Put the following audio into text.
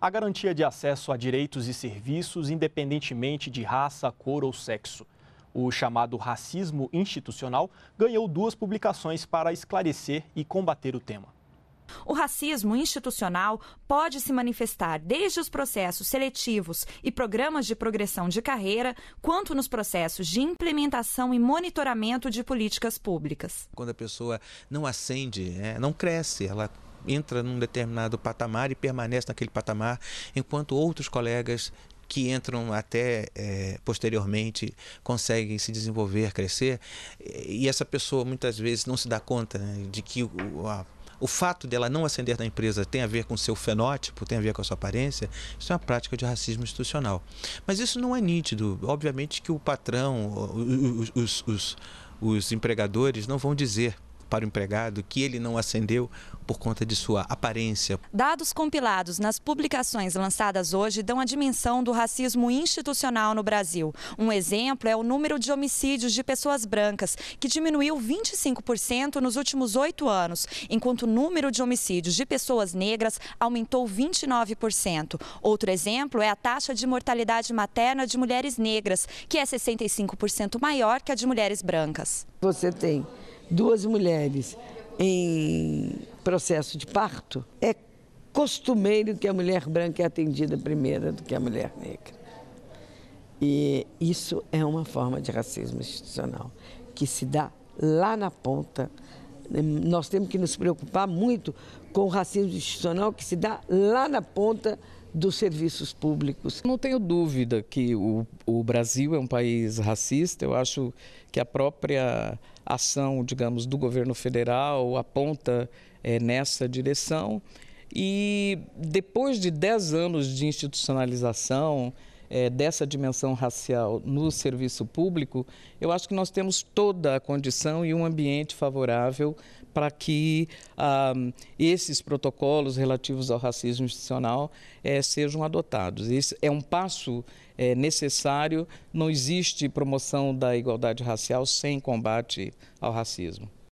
a garantia de acesso a direitos e serviços independentemente de raça, cor ou sexo. O chamado racismo institucional ganhou duas publicações para esclarecer e combater o tema. O racismo institucional pode se manifestar desde os processos seletivos e programas de progressão de carreira, quanto nos processos de implementação e monitoramento de políticas públicas. Quando a pessoa não acende, né, não cresce, ela entra num determinado patamar e permanece naquele patamar, enquanto outros colegas que entram até é, posteriormente conseguem se desenvolver, crescer, e essa pessoa muitas vezes não se dá conta né, de que o, a, o fato dela não ascender na empresa tem a ver com seu fenótipo, tem a ver com a sua aparência, isso é uma prática de racismo institucional. Mas isso não é nítido. Obviamente que o patrão, os, os, os, os empregadores não vão dizer para o empregado que ele não ascendeu por conta de sua aparência. Dados compilados nas publicações lançadas hoje dão a dimensão do racismo institucional no Brasil. Um exemplo é o número de homicídios de pessoas brancas, que diminuiu 25% nos últimos oito anos, enquanto o número de homicídios de pessoas negras aumentou 29%. Outro exemplo é a taxa de mortalidade materna de mulheres negras, que é 65% maior que a de mulheres brancas. Você tem duas mulheres em processo de parto, é costumeiro que a mulher branca é atendida primeiro do que a mulher negra. E isso é uma forma de racismo institucional que se dá lá na ponta. Nós temos que nos preocupar muito com o racismo institucional que se dá lá na ponta dos serviços públicos. Não tenho dúvida que o, o, Brasil é um país racista. Eu acho que a própria ação, digamos, do governo federal aponta é, nessa direção. E depois de 10 anos de institucionalização, é, dessa dimensão racial no serviço público, eu acho que nós temos toda a condição e um ambiente favorável para que ah, esses protocolos relativos ao racismo institucional eh, sejam adotados. Isso é um passo eh, necessário, não existe promoção da igualdade racial sem combate ao racismo.